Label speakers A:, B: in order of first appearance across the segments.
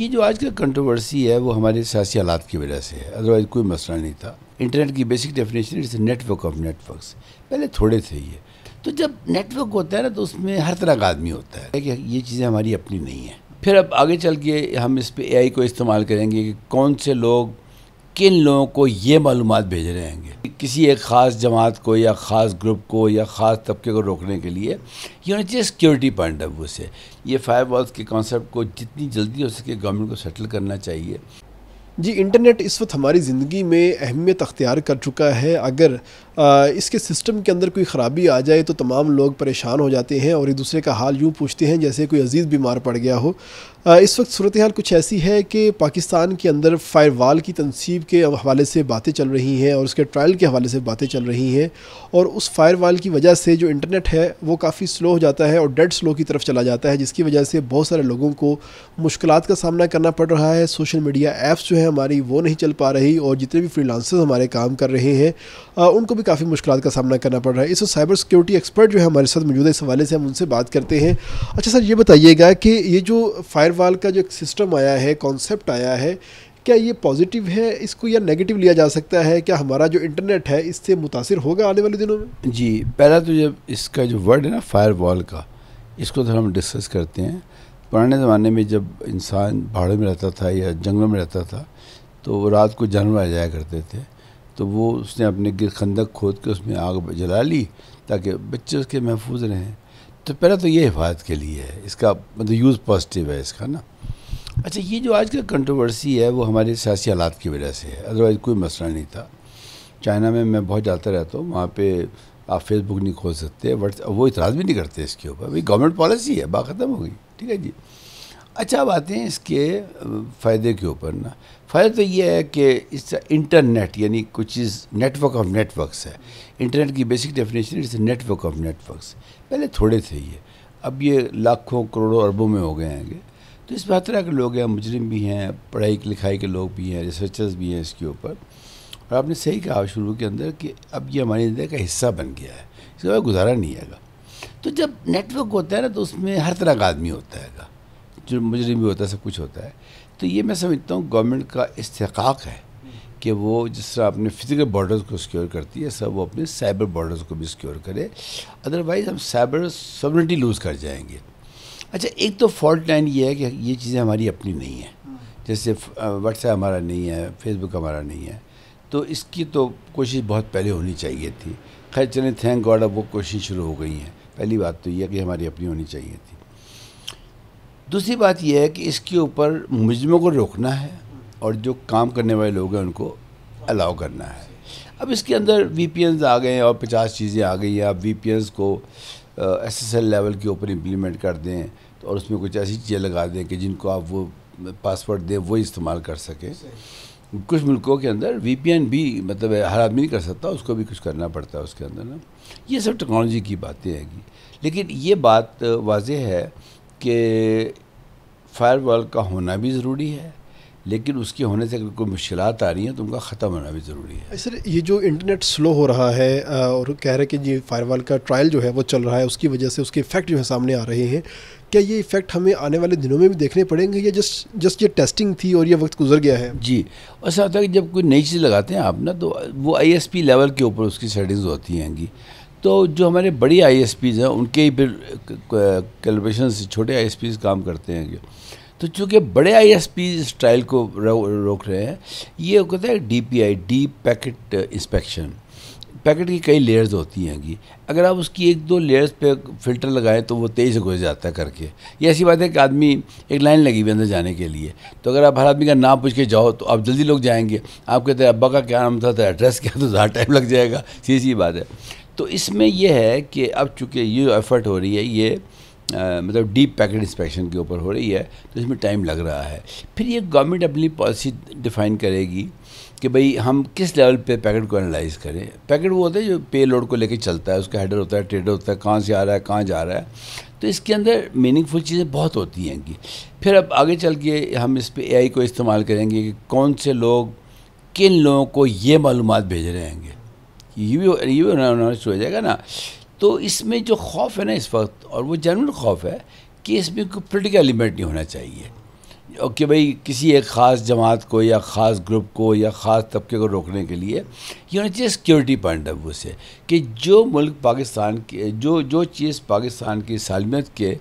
A: ये जो आज का कंट्रोवर्सी है वो हमारे सियासी हालात की वजह से है अदरवाइज कोई मसला नहीं था इंटरनेट की basic definition it's network of networks पहले थोड़े थे ये तो जब नेटवर्क होता है ना तो उसमें हर तरह का आदमी होता है कि ये चीज़ें हमारी अपनी नहीं है फिर अब आगे चल के हम इस पर ए को इस्तेमाल करेंगे कि कौन से लोग किन लोगों को ये मालूम भेज रहे होंगे किसी एक ख़ास जमात को या ख़ास ग्रुप को या ख़ास तबके को रोकने के लिए ये होना चाहिए सिक्योरिटी पॉइंट ऑफ व्यू से ये फायर वॉल्स के कॉन्सेप्ट को जितनी जल्दी हो सके गवर्नमेंट को सेटल करना चाहिए
B: जी इंटरनेट इस वक्त हमारी ज़िंदगी में अहमियत अख्तियार कर चुका है अगर इसके सिस्टम के अंदर कोई ख़राबी आ जाए तो तमाम लोग परेशान हो जाते हैं और एक दूसरे का हाल यूँ पूछते हैं जैसे कोई अजीज़ बीमार पड़ गया हो इस वक्त सूरत हाल कुछ ऐसी है कि पाकिस्तान के अंदर फ़ायरवाल की तनसीब के हवाले से बातें चल रही हैं और उसके ट्रायल के हवाले से बातें चल रही हैं और उस फ़ायरवाल की वजह से जो इंटरनेट है वो काफ़ी स्लो हो जाता है और डेड स्लो की तरफ चला जाता है जिसकी वजह से बहुत सारे लोगों को मुश्किल का सामना करना पड़ रहा है सोशल मीडिया ऐप्स जो है हमारी वो नहीं चल पा रही और जितने भी फ्री हमारे काम कर रहे हैं उनको भी काफ़ी मुश्किल का सामना करना पड़ रहा है इस साइबर सिक्योरिटी एक्सपर्ट जो है हमारे साथ मौजूद है इस हवाले से हम उनसे बात करते हैं अच्छा सर ये बताइएगा कि ये जो फायर का जो सिस्टम आया है कॉन्सेप्ट आया है क्या ये पॉजिटिव है इसको या नेगेटिव लिया जा सकता है क्या हमारा जो इंटरनेट है इससे मुतासर होगा आने वाले दिनों
A: में जी पहला तो जब इसका जो वर्ड है ना फायर का इसको तो हम डिस्कस करते हैं पुराने ज़माने में जब इंसान पहाड़ों में रहता था या जंगलों में रहता था तो रात को जानवर आ जाया करते थे तो वो उसने अपने गिर खंदक खोद के उसमें आग जला ली ताकि बच्चे उसके महफूज रहें तो पहला तो ये हिफाजत के लिए है इसका मतलब यूज़ पॉजिटिव है इसका ना अच्छा ये जो आज का कंट्रोवर्सी है वो हमारे सियासी हालात की वजह से है अदरवाइज़ कोई मसला नहीं था चाइना में मैं बहुत जाता रहता हूँ वहाँ पे आप फेसबुक नहीं खोल सकते वो इतराज़ भी नहीं करते इसके ऊपर भाई गवर्नमेंट पॉलिसी है बात ख़त्म हो गई ठीक है जी अच्छा बातें इसके फ़ायदे के ऊपर ना फ़ायदा तो ये है कि इस इंटरनेट यानी कुछ चीज़ नेटवर्क ऑफ नेटवर्क्स है इंटरनेट की basic definition it's network of networks पहले थोड़े थे ये अब ये लाखों करोड़ों अरबों में हो गए हैं तो इस बात तरह के लोग हैं मुजरिम भी हैं पढ़ाई लिखाई के लोग भी हैं रिसर्चर्स भी हैं इसके ऊपर और आपने सही कहा शुरू के अंदर कि अब ये हमारी ज़िंदगी का हिस्सा बन गया है इसके बाद गुजारा नहीं आएगा तो जब नेटवर्क होता है ना तो उसमें हर तरह का आदमी होता है जो मुजरिम भी होता है सब कुछ होता है तो ये मैं समझता हूँ गवर्नमेंट का इस्तेकाक है कि वो जिस तरह अपने फिजिकल बॉर्डर्स को सिक्योर करती है सब वो अपने साइबर बॉर्डर्स को भी सिक्योर करे अदरवाइज़ हम साइबर सॉवरिटी लूज़ कर जाएंगे अच्छा एक तो फॉल्ट लाइन ये है कि ये चीज़ें हमारी अपनी नहीं हैं जैसे व्हाट्सएप हमारा नहीं है फेसबुक हमारा नहीं है तो इसकी तो कोशिश बहुत पहले होनी चाहिए थी खैर चले थैंक गॉड अब वो कोशिश शुरू हो गई हैं पहली बात तो यह कि हमारी अपनी होनी चाहिए थी दूसरी बात यह है कि इसके ऊपर मुजमों को रोकना है और जो काम करने वाले लोग हैं उनको अलाउ करना है अब इसके अंदर वी आ गए और पचास चीज़ें आ गई हैं आप वी को एस एस एल लेवल के ऊपर इम्प्लीमेंट कर दें तो और उसमें कुछ ऐसी चीज़ें लगा दें कि जिनको आप वो पासवर्ड दें वो इस्तेमाल कर सकें कुछ मुल्कों के अंदर वी भी मतलब हर आदमी नहीं कर सकता उसको भी कुछ करना पड़ता है उसके अंदर ना ये सब टेक्नोलॉजी की बातें आएगी लेकिन ये बात वाज है कि फायरवॉल का होना भी ज़रूरी है लेकिन उसके होने से अगर कोई मुश्किल आ रही हैं तो उनका ख़त्म होना भी ज़रूरी
B: है सर ये जो इंटरनेट स्लो हो रहा है और कह रहे हैं कि ये फायरवॉल का ट्रायल जो है वो चल रहा है उसकी वजह से उसके इफेक्ट जो है सामने आ रहे हैं क्या ये इफेक्ट हमें आने वाले दिनों में भी देखने पड़ेंगे या जस्ट जस्ट ये टेस्टिंग थी और ये वक्त गुजर गया है जी ऐसा होता है कि जब कोई नई चीज़ लगाते हैं आप ना तो वो आई
A: लेवल के ऊपर उसकी सेटिंग्स होती हैंगी तो जो हमारे बड़ी आई हैं उनके ही फिर कैलिब्रेशन से छोटे आई काम करते हैं तो चूँकि बड़े आई एस पी इस ट्रायल को रो, रोक रहे हैं ये कहते हैं D P I deep packet inspection packet की कई लेयर्स होती हैं कि अगर आप उसकी एक दो लेयर्स पे फिल्टर लगाएं तो वो तेज़ घुस जाता है करके ये ऐसी बात है कि आदमी एक लाइन लगी हुई अंदर जाने के लिए तो अगर आप हर आदमी का नाम पूछ के जाओ तो आप जल्दी लोग जाएंगे आप कहते हैं अब्बा का क्या नाम था एड्रेस क्या तो ज़्यादा टाइम लग जाएगा सी सी बात है तो इसमें यह है कि अब चूंकि ये एफर्ट हो रही है ये आ, मतलब डीप पैकेट इंस्पेक्शन के ऊपर हो रही है तो इसमें टाइम लग रहा है फिर ये गवर्नमेंट अपनी पॉलिसी डिफाइन करेगी कि भाई हम किस लेवल पे पैकेट को एनालाइज करें पैकेट वो होता है जो पे लोड को लेके चलता है उसका हेडर होता है ट्रेडर होता है कहाँ से आ रहा है कहाँ जा रहा है तो इसके अंदर मीनिंगफुल चीज़ें बहुत होती हैं कि फिर अब आगे चल के हम इस पर ए को इस्तेमाल करेंगे कि कौन से लोग किन लोगों को ये मालूम भेज रहे हैं ये भी ये भी अनॉनेस्ट हो जाएगा ना तो इसमें जो खौफ है ना इस वक्त और वो जनरल खौफ है कि इसमें कोई पोलिटिकल एलिमेंट नहीं होना चाहिए और कि भाई किसी एक ख़ास जमात को या ख़ास ग्रुप को या ख़ास तबके को रोकने के लिए ये होना चाहिए सिक्योरिटी पॉइंट ऑफ व्यू से कि जो मुल्क पाकिस्तान के जो जो चीज़ पाकिस्तान की सालमियत के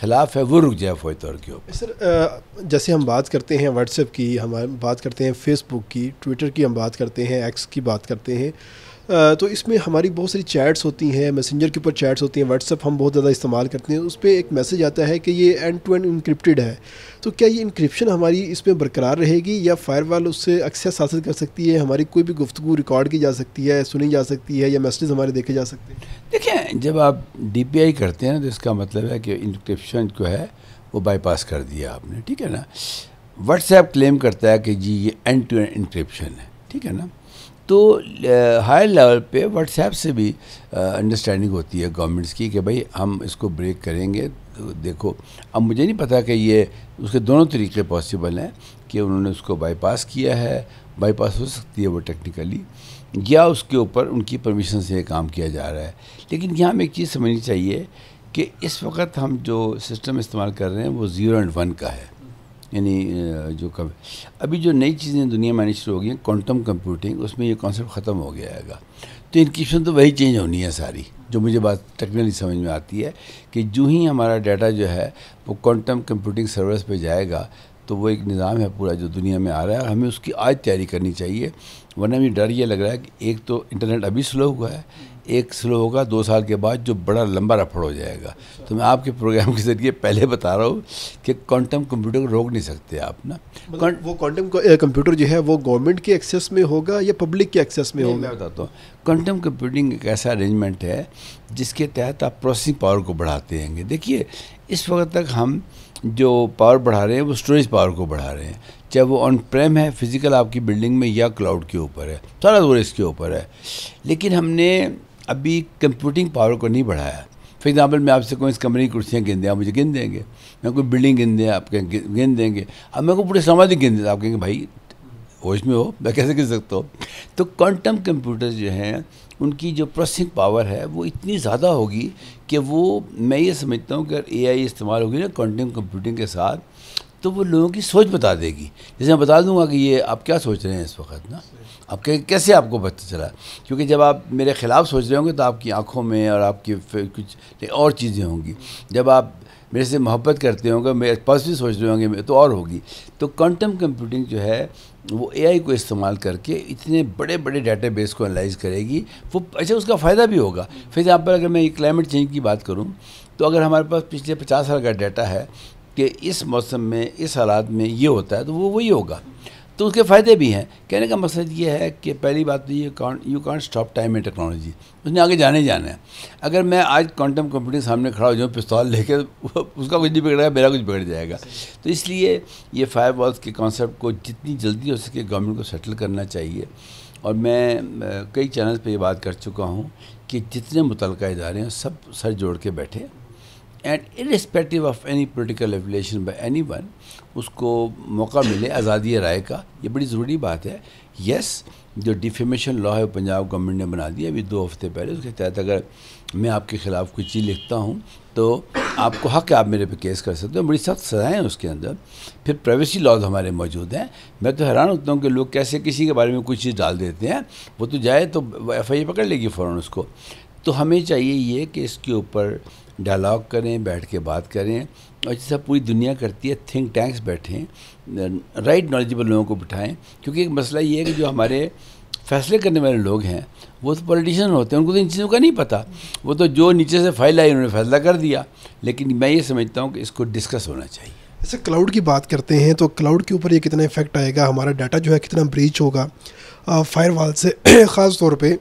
A: ख़िलाफ़ है वो रुक जाए फौज तौर के ऊपर
B: सर जैसे हम बात करते हैं व्हाट्सएप की हम बात करते हैं फेसबुक की ट्विटर की हम बात करते हैं एक्स की बात करते हैं तो इसमें हमारी बहुत सारी चैट्स होती हैं मैसेंजर के ऊपर चैट्स होती हैं व्हाट्सअप हम बहुत ज़्यादा इस्तेमाल करते हैं उस पर एक मैसेज आता है कि ये एंड टू एंड इंक्रिप्टेड है तो क्या ये इंक्रिप्शन हमारी इसमें बरकरार रहेगी या वाल उससे अक्सर हासिल कर सकती है हमारी कोई भी गुफ्तु रिकॉर्ड की जा सकती है सुनी जा सकती है या मैसेज हमारे देखे जा सकते हैं
A: देखें जब आप डी करते हैं ना तो इसका मतलब है कि इंक्रिप्शन जो है वो बाईपास कर दिया आपने ठीक है ना व्हाट्सएप क्लेम करता है कि जी ये एंड टू एंड इंक्रिप्शन है ठीक है ना तो हायर लेवल पे व्हाट्सएप से भी अंडरस्टैंडिंग होती है गवर्नमेंट्स की कि भाई हम इसको ब्रेक करेंगे तो देखो अब मुझे नहीं पता कि ये उसके दोनों तरीके पॉसिबल हैं कि उन्होंने उसको बाईपास किया है बाईपास हो सकती है वो टेक्निकली या उसके ऊपर उनकी परमिशन से काम किया जा रहा है लेकिन यहाँ हमें एक चीज़ समझनी चाहिए कि इस वक्त हम जो सिस्टम इस्तेमाल कर रहे हैं वो ज़ीरो एंड वन का है यानी जो कब अभी जो नई चीज़ें दुनिया में आनी शुरू हो गई हैं क्वांटम कंप्यूटिंग उसमें ये कॉन्सेप्ट ख़त्म हो गया है तो इनक्रिप्शन तो वही चेंज होनी है सारी जो मुझे बात टेक्निकली समझ में आती है कि जो ही हमारा डाटा जो है वो क्वांटम कंप्यूटिंग सर्वर्स पे जाएगा तो वो एक निज़ाम है पूरा जो दुनिया में आ रहा है और हमें उसकी आज तैयारी करनी चाहिए वरना मुझे डर ये लग रहा है कि एक तो इंटरनेट अभी स्लो हुआ है एक स्लो होगा दो साल के बाद जो बड़ा लंबा रफड़ हो जाएगा तो मैं आपके प्रोग्राम के जरिए पहले बता रहा हूँ कि क्वांटम कंप्यूटर को रोक नहीं सकते आप ना
B: मतलब वो क्वांटम कंप्यूटर जो है वो गवर्नमेंट के एक्सेस में होगा या पब्लिक के एक्सेस में होगा मैं
A: बताता हूँ क्वांटम कंप्यूटिंग एक ऐसा अरेंजमेंट है जिसके तहत आप प्रोसेसिंग पावर को बढ़ाते हैंगे देखिए इस वक्त तक हम जो पावर बढ़ा रहे हैं वो स्टोरेज पावर को बढ़ा रहे हैं चाहे वो ऑन प्रेम है फिज़िकल आपकी बिल्डिंग में या क्लाउड के ऊपर है सारा वो इसके ऊपर है लेकिन हमने अभी कंप्यूटिंग पावर को नहीं बढ़ाया फॉर एग्ज़ाम्पल मैं आपसे कहूँ इस कमरे की कुर्सियाँ गिन दें आप मुझे गिन देंगे मैं कोई बिल्डिंग गिन दें आप कहें गिन देंगे अब मेरे को पूरे समाधि गिन दें आप कहेंगे भाई होश में हो मैं कैसे गिन सकता हूँ तो क्वांटम कंप्यूटर्स जो हैं उनकी जो प्रोसेसिंग पावर है वो इतनी ज़्यादा होगी कि वो मैं ये समझता हूँ कि ए आई इस्तेमाल होगी ना क्वांटम कंप्यूटिंग के साथ तो वो लोगों की सोच बता देगी जैसे मैं बता दूंगा कि ये आप क्या सोच रहे हैं इस वक्त ना आप कैसे आपको पता चला क्योंकि जब आप मेरे ख़िलाफ़ सोच रहे होंगे तो आपकी आंखों में और आपकी कुछ और चीज़ें होंगी जब आप मेरे से मोहब्बत करते होंगे मेरे पॉजिटिव सोच रहे होंगे तो और होगी तो क्वांटम कंप्यूटिंग जो है वो एआई को इस्तेमाल करके इतने बड़े बड़े डेटाबेस को एनालाइज करेगी वो अच्छा उसका फ़ायदा भी होगा फिर यहाँ पर अगर मैं क्लाइमेट चेंज की बात करूँ तो अगर हमारे पास पिछले पचास साल का डाटा है कि इस मौसम में इस हालात में ये होता है तो वो वही होगा तो उसके फ़ायदे भी हैं कहने का मकसद ये है कि पहली बात तो ये can't you can't stop time and technology उसने आगे जाने जाना है अगर मैं आज क्वांटम कंप्यूटर के सामने खड़ा हो जाऊँ पिस्तौल लेकर उसका कुछ नहीं बिगड़ेगा मेरा कुछ बिगड़ जाएगा तो इसलिए ये फायर वॉल्स के कॉन्सेप्ट को जितनी जल्दी हो सके गवर्नमेंट को सेटल करना चाहिए और मैं कई चैनल्स पर ये बात कर चुका हूँ कि जितने मुतल इदारे हैं सब सर जोड़ के बैठे and irrespective of any political affiliation by anyone उसको मौका मिले आज़ादी राय का ये बड़ी ज़रूरी बात है यस yes, जो डिफेमेशन लॉ है पंजाब गवर्नमेंट ने बना दिया अभी दो हफ्ते पहले उसके तहत अगर मैं आपके ख़िलाफ़ कोई चीज़ लिखता हूँ तो आपको हक है आप मेरे पे केस कर सकते हो बड़ी सख्त सजाएं हैं उसके अंदर फिर प्राइवेसी लॉज हमारे मौजूद हैं मैं तो हैरान होता हूँ कि लोग कैसे किसी के बारे में कुछ चीज़ डाल देते हैं वो तो जाए तो एफ पकड़ लेगी फ़ौर उसको तो हमें चाहिए ये कि इसके ऊपर डायलॉग करें बैठ के बात करें और जैसा पूरी दुनिया करती है थिंक टैंक्स बैठें राइट नॉलेजेबल लोगों को बिठाएं क्योंकि एक मसला ये है कि जो हमारे फैसले करने वाले लोग हैं वो तो पॉलिटिशियन होते हैं उनको तो इन चीज़ों का नहीं पता वो तो जो नीचे से फाइल आई उन्होंने फैसला कर दिया लेकिन मैं ये समझता हूँ कि इसको डिस्कस होना चाहिए
B: ऐसे क्लाउड की बात करते हैं तो क्लाउड के ऊपर ये कितना इफेक्ट आएगा हमारा डाटा जो है कितना ब्रीच होगा फायर से ख़ास तौर पर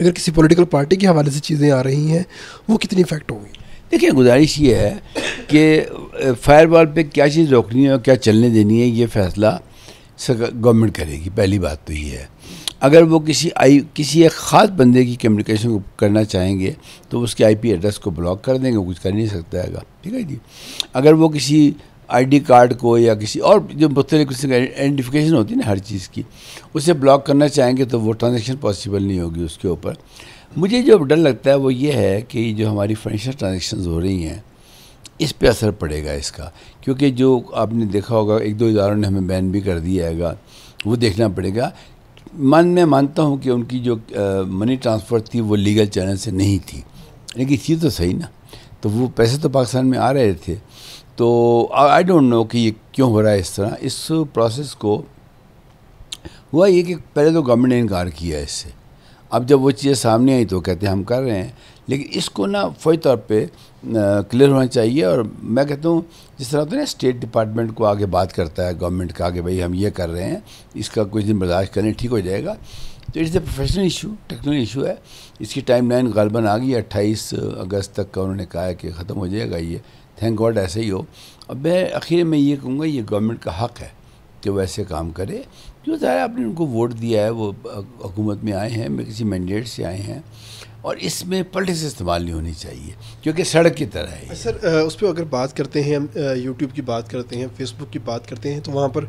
B: अगर किसी पॉलिटिकल पार्टी के हवाले से चीज़ें आ रही हैं वो कितनी इफेक्ट होगी
A: देखिए गुजारिश ये है कि फायर वॉल पर क्या चीज़ रोकनी है और क्या चलने देनी है ये फैसला गवर्नमेंट करेगी पहली बात तो ये है अगर वो किसी आई किसी एक ख़ास बंदे की कम्युनिकेशन को करना चाहेंगे तो उसके आईपी एड्रेस को ब्लॉक कर देंगे कुछ कर नहीं सकता है ठीक है जी अगर वो किसी आईडी कार्ड को या किसी और जो मुख्तलिफ किस्म की आइडेंटिफिकेशन होती है ना हर चीज़ की उसे ब्लॉक करना चाहेंगे तो वो ट्रांजेक्शन पॉसिबल नहीं होगी उसके ऊपर मुझे जो डर लगता है वो ये है कि जो हमारी फाइनेंशियल ट्रांजेक्शन हो रही हैं इस पे असर पड़ेगा इसका क्योंकि जो आपने देखा होगा एक दो इदारों ने हमें बैन भी कर दिया है वो देखना पड़ेगा मन मैं मानता हूँ कि उनकी जो मनी ट्रांसफ़र थी वो लीगल चैनल से नहीं थी लेकिन थी तो सही ना तो वो पैसे तो पाकिस्तान में आ रहे थे तो आई डोंट नो कि ये क्यों हो रहा है इस तरह इस प्रोसेस को हुआ ये कि पहले तो गवर्नमेंट ने इनकार किया इससे अब जब वो चीज़ें सामने आई तो कहते हैं हम कर रहे हैं लेकिन इसको ना फौरी तौर पे क्लियर होना चाहिए और मैं कहता हूँ जिस तरह तो ना स्टेट डिपार्टमेंट को आगे बात करता है गवर्नमेंट का आगे भाई हम ये कर रहे हैं इसका कुछ दिन बर्दाश्त करें ठीक हो जाएगा तो it's a professional issue technical issue है इसकी टाइम लाइन गलबन आ गई अट्ठाईस अगस्त तक का उन्होंने कहा है कि ख़त्म हो जाएगा ये थैंक गॉड ऐसे ही हो अब मैं आखिर में ये कहूँगा ये गवर्नमेंट का हक है कि वो ऐसे काम करे जो ज़ाहिर आपने उनको वोट दिया है वो हुकूमत में आए हैं मैं किसी मैंडेट से आए हैं और इसमें पलटे से इस्तेमाल नहीं होनी चाहिए क्योंकि सड़क की तरह
B: है सर उस पर अगर बात करते हैं हम यूट्यूब की बात करते हैं फेसबुक की बात करते हैं तो वहाँ पर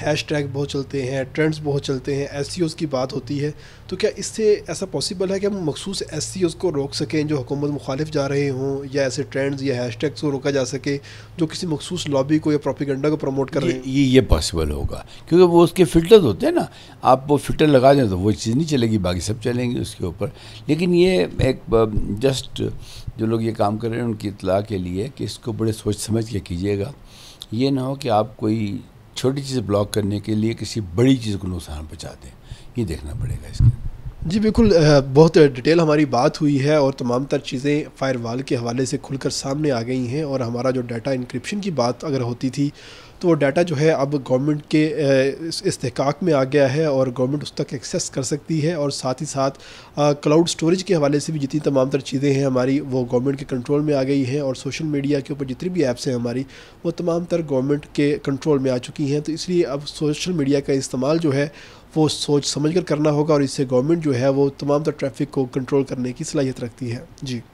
B: हैश टैग बहुत चलते हैं ट्रेंड्स बहुत चलते हैं एस की बात होती है तो क्या इससे ऐसा पॉसिबल है कि हम मखसूस एस को रोक सकें जो हुकूमत मुखालिफ जा रहे हों या ऐसे ट्रेंड्स या हैश टैग्स को रोका जा सके जो किसी मखसूस लॉबी को या प्रोपिगंडा को प्रमोट कर रहे हैं ये ये पॉसिबल होगा
A: क्योंकि वो उसके फिल्टर्स होते हैं ना आप वो फिल्टर लगा दें तो वो चीज़ नहीं चलेगी बाकी सब चलेंगे उसके ऊपर लेकिन ये एक जस्ट जो लोग ये काम कर रहे हैं उनकी इतला के लिए कि इसको बड़े सोच समझ के कीजिएगा ये ना हो कि आप कोई छोटी चीज़ ब्लॉक करने के लिए किसी बड़ी चीज़ को नुकसान पहुँचा दें ये देखना पड़ेगा
B: इसके जी बिल्कुल बहुत डिटेल हमारी बात हुई है और तमाम तर चीज़ें फायरवाल के हवाले से खुलकर सामने आ गई हैं और हमारा जो डाटा इंक्रिप्शन की बात अगर होती थी तो वो डाटा जो है अब गवर्नमेंट के इसकाक में आ गया है और गवर्नमेंट उस तक एक्सेस कर सकती है और साथ ही साथ क्लाउड स्टोरेज के हवाले से भी जितनी तमाम तर चीज़ें हैं हमारी वो गवर्नमेंट के कंट्रोल में आ गई हैं और सोशल मीडिया के ऊपर जितनी भी ऐप्स हैं हमारी वो तमाम तर गवर्नमेंट के कंट्रोल में आ चुकी हैं तो इसलिए अब सोशल मीडिया का इस्तेमाल जो है वो सोच समझ कर करना होगा और इससे गवर्नमेंट जो है वो तमाम तर ट्रैफिक को कंट्रोल करने की सलाहियत रखती है जी